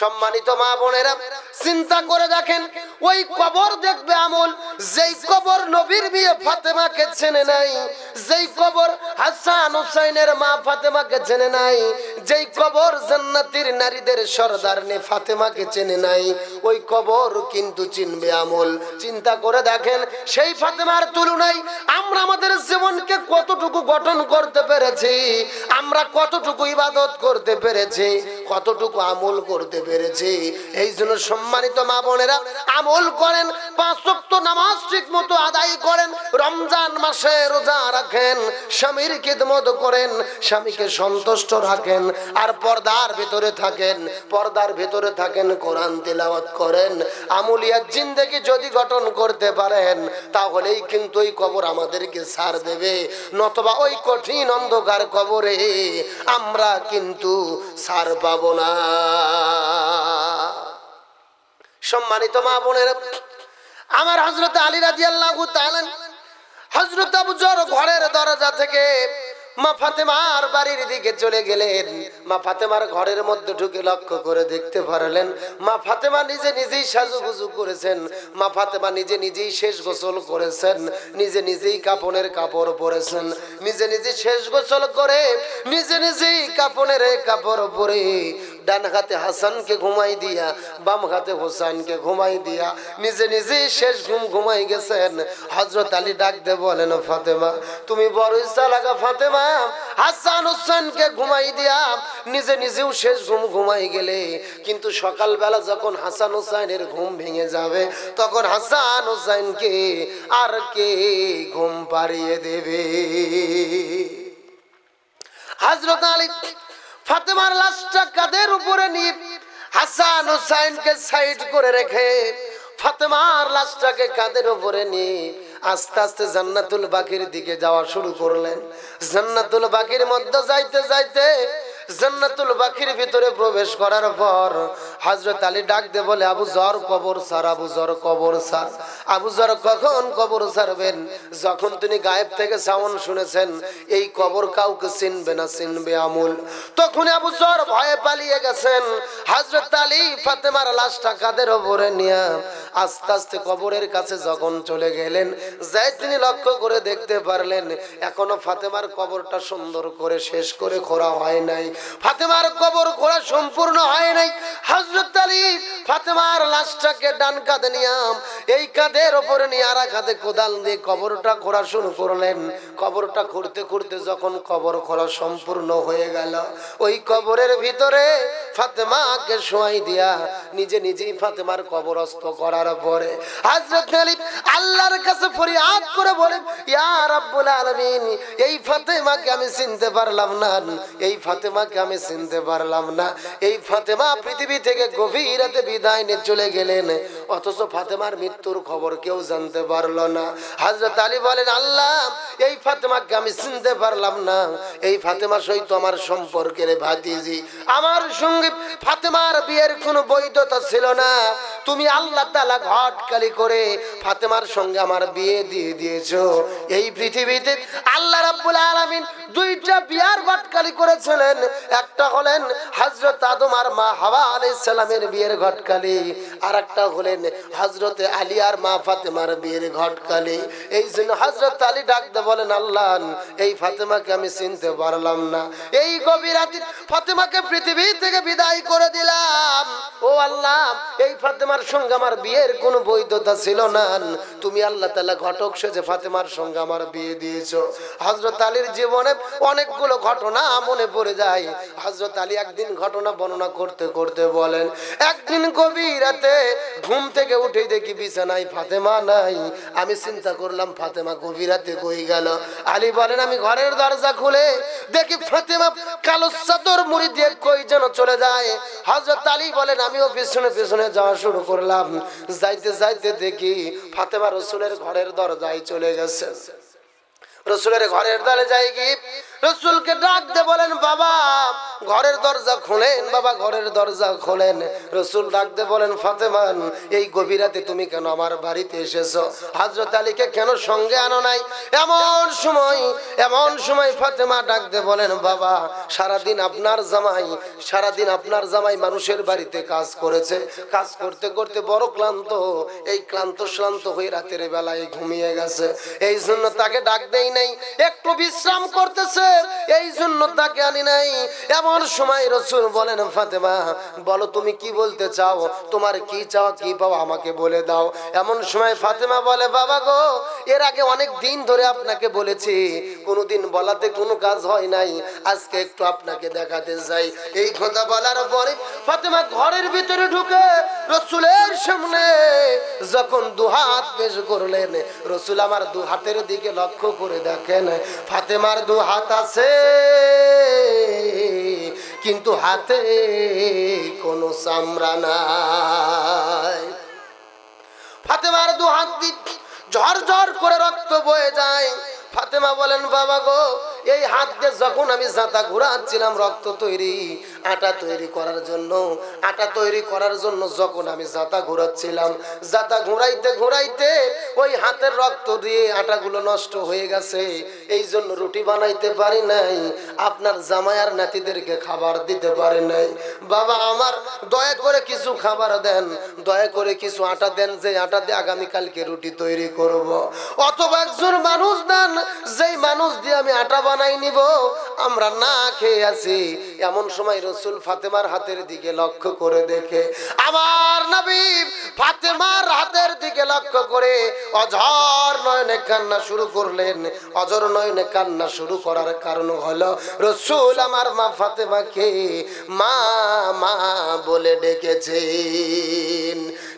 সম্মানিত মা বোনেরা চিন্তা করে দেখেন ওই কবর দেখবে আমল যেই কবর নবীর বিয়ে ফাতেমাকে চেনে নাই যেই কবর হাসান হুসাইনের মা ফাতেমাকে চেনে নাই যেই কবর জান্নাতির নারীদের নে ফাতেমাকে চেনে নাই ওই কবর কিন্তু চিনবে আমল চিন্তা করে দেখেন সেই ফাতেমার তুলনায় আমরা আমাদের জীবনকে কতটুকু গঠন করতে পেরেছি আমরা কতটুকু ইবাদত করতে পেরেছি কতটুকু আমল করতে পেরেছি এই জন্য সম্মানিত মা বোনেরা আমল করেন পাঁচ নামাজ ঠিক মতো আদায় করেন রমজান মাসে রোজা রাখেন স্বামীর খিদমত করেন স্বামীকে সন্তুষ্ট রাখেন আর পর্দার ভিতরে থাকেন পর্দার ভিতরে থাকেন কোরআন তেলাওয়াত করেন আমুলিয়ার জিন্দেগি যদি গঠন করতে পারেন তাহলেই কিন্তু ওই কবর আমাদেরকে সার দেবে নতবা ওই কঠিন অন্ধকার কবরে আমরা কিন্তু সার পাব না সম্মানিত মা বোনের আমার হজরত আলী রাজি আল্লাহ হজরত আবু জর ঘরের দরজা থেকে মা ফাতেমার বাড়ির দিকে চলে গেলেন মা ফাতেমার ঘরের মধ্যে ঢুকে লক্ষ্য করে দেখতে পারলেন মা ফাতেমা নিজে নিজেই সাজুগুজু করেছেন মা ফাতেমা নিজে নিজেই শেষ গোসল করেছেন নিজে নিজেই কাপনের কাপড় পরেছেন নিজে নিজে শেষ গোসল করে নিজে নিজেই কাপনের কাপড় পরে ডান হাতে হাসানকে ঘুমাই দিয়া বাম হাতে হোসানকে ঘুমাই দিয়া নিজে নিজেই শেষ ঘুম ঘুমাই গেছেন হজরত আলী ডাক দে বলেন ফাতেমা তুমি বড় ইচ্ছা লাগা ফাতেমা হাসান হোসেনকে ঘুমাই দিয়া নিজে নিজেও শেষ ঘুম ঘুমাই গেলে কিন্তু সকালবেলা যখন হাসান হোসাইনের ঘুম ভেঙে যাবে তখন হাসান হোসাইনকে আর কে ঘুম পাড়িয়ে দেবে হাজরত আলী ফাতেমার লাশটা কাদের উপরে নি হাসান হুসাইনকে সাইড করে রেখে ফাতেমার লাশটাকে কাদের উপরে নি আস্তে আস্তে জান্নাতুল বাকির দিকে যাওয়া শুরু করলেন জান্নাতুল বাকির মধ্যে যাইতে যাইতে জন্নাতুল বাখির ভিতরে প্রবেশ করার পর হাজরত আলী ডাক দে বলে আবু জর কবর সার আবু জর কবর সার আবু জর কখন কবর সারবেন যখন তিনি গায়েব থেকে সাউন শুনেছেন এই কবর কাউকে চিনবে না চিনবে আমুল তখন আবু জর ভয়ে পালিয়ে গেছেন হাজরত আলী ফাতেমার লাশটা কাদের ওপরে নিয়ে আস্তে আস্তে কবরের কাছে যখন চলে গেলেন যাই তিনি লক্ষ্য করে দেখতে পারলেন এখনো ফাতেমার কবরটা সুন্দর করে শেষ করে খোরা হয় নাই ফাতেমার কবর খোলা সম্পূর্ণ হয় নাই হজরত আলী ফাতেমার লাশটাকে ডান কাঁধে নিয়াম এই কাঁধের ওপরে নিয়ে আর কাঁধে কোদাল দিয়ে কবরটা খোঁড়া শুরু করলেন কবরটা খুঁড়তে খুঁড়তে যখন কবর খোলা সম্পূর্ণ হয়ে গেল ওই কবরের ভিতরে ফাতেমাকে শোয়াই দিয়া নিজে নিজেই ফাতেমার কবরস্থ করার পরে হজরত আলী আল্লাহর কাছে ফরিয়াদ করে বলেন ইয়া রাব্বুল আলামিন এই ফাতেমাকে আমি চিনতে পারলাম না এই ফাতেমা ফাতেমাকে আমি চিনতে পারলাম না এই ফাতেমা পৃথিবী থেকে গভীর রাতে বিদায় নিয়ে চলে গেলেন অথচ ফাতেমার মৃত্যুর খবর কেউ জানতে পারল না হাজরত আলী বলেন আল্লাহ এই ফাতেমাকে আমি চিনতে পারলাম না এই ফাতেমা সহিত আমার সম্পর্কের ভাতিজি আমার সঙ্গে ফাতেমার বিয়ের কোনো বৈধতা ছিল না তুমি আল্লাহ তালা ঘটকালি করে ফাতেমার সঙ্গে আমার বিয়ে দিয়ে দিয়েছো এই পৃথিবীতে আল্লাহ রাব্বুল আলামিন দুইটা বিয়ার ঘটকালি করেছিলেন একটা হলেন হজরত আদম আর মা হাওয়া আলি সালামের বিয়ের ঘটকালি আর একটা হলেন হজরত আলী আর মা ফাতেমার বিয়ের ঘটকালি এই জন্য হজরত আলী ডাকতে বলেন আল্লাহ এই ফাতেমাকে আমি চিনতে পারলাম না এই গভীর ফাতেমাকে পৃথিবী থেকে বিদায় করে দিলাম ও আল্লাহ এই ফাতেমার সঙ্গে আমার বিয়ের কোন বৈধতা ছিল না তুমি আল্লাহ তালা ঘটক সেজে ফাতেমার সঙ্গে আমার বিয়ে দিয়েছ হজরত আলীর জীবনে অনেকগুলো ঘটনা মনে পড়ে যায় হজরত আলী একদিন ঘটনা বর্ণনা করতে করতে বলেন একদিন গভীর ঘুম থেকে উঠে দেখি বিছানায় ফাতেমা নাই আমি চিন্তা করলাম ফাতেমা গভীরাতে কই গেল আলী বলেন আমি ঘরের দরজা খুলে দেখি ফাতেমা কালো চাদর মুড়ি দিয়ে কই যেন চলে যায় হজরত আলী বলেন আমিও পিছনে পিছনে যাওয়া শুরু করলাম যাইতে যাইতে দেখি ফাতেমা রসুলের ঘরের দরজায় চলে গেছে রসুলের ঘরের দলে যাই কি রসুলকে ডাকতে বলেন বাবা ঘরের দরজা খোলেন বাবা ঘরের দরজা খোলেন রসুল ডাকতে বলেন ফাতেমান এই গভীরাতে তুমি কেন আমার বাড়িতে এসেছো হাজরত আলীকে কেন সঙ্গে আনো নাই এমন সময় এমন সময় ফাতেমা ডাকতে বলেন বাবা সারাদিন আপনার জামাই সারাদিন আপনার জামাই মানুষের বাড়িতে কাজ করেছে কাজ করতে করতে বড় ক্লান্ত এই ক্লান্ত শ্লান্ত হয়ে রাতের বেলায় ঘুমিয়ে গেছে এই জন্য তাকে ডাক দেই নাই একটু বিশ্রাম করতেছে এই জন্য তাকে আনি নাই এমন সময় রসুল বলেন ফাতেমা বলো তুমি কি বলতে চাও তোমার কি চাও কি পাও আমাকে বলে দাও এমন সময় ফাতেমা বলে বাবা গো এর আগে অনেক দিন ধরে আপনাকে বলেছি কোনোদিন বলাতে কোনো কাজ হয় নাই আজকে একটু আপনাকে দেখাতে যাই এই কথা বলার পরে ফাতেমা ঘরের ভিতরে ঢুকে রসুলের সামনে যখন দুহাত পেশ করলেন রসুল আমার দু হাতের দিকে লক্ষ্য করে দেখেন ফাতেমার দু হাত আছে কিন্তু হাতে কোনো চামড়া নাই ফাতেমার দু হাত ঝরঝর করে রক্ত বয়ে যায় ফাতেমা বলেন বাবা গো এই হাত দিয়ে যখন আমি জাতা ঘুরাচ্ছিলাম রক্ত তৈরি আটা তৈরি করার জন্য আটা তৈরি করার জন্য যখন আমি জাতা ঘুরাচ্ছিলাম জাতা ঘুরাইতে ঘুরাইতে ওই হাতের রক্ত দিয়ে আটাগুলো নষ্ট হয়ে গেছে এই জন্য রুটি বানাইতে পারি নাই আপনার জামায়ার নাতিদেরকে খাবার দিতে পারে নাই বাবা আমার দয়া করে কিছু খাবার দেন দয়া করে কিছু আটা দেন যে আটা দিয়ে আগামীকালকে রুটি তৈরি করব অথবা একজন মানুষ দেন যে মানুষ দিয়ে আমি আটা বানাই নিব আমরা না খেয়ে আছি এমন সময় রসুল ফাতেমার হাতের দিকে লক্ষ্য করে দেখে আমার নবী ফাতেমার হাতের দিকে লক্ষ্য করে অঝর নয়নে কান্না শুরু করলেন অজর নয়নে কান্না শুরু করার কারণ হলো রসুল আমার মা ফাতেমাকে মা মা বলে ডেকেছেন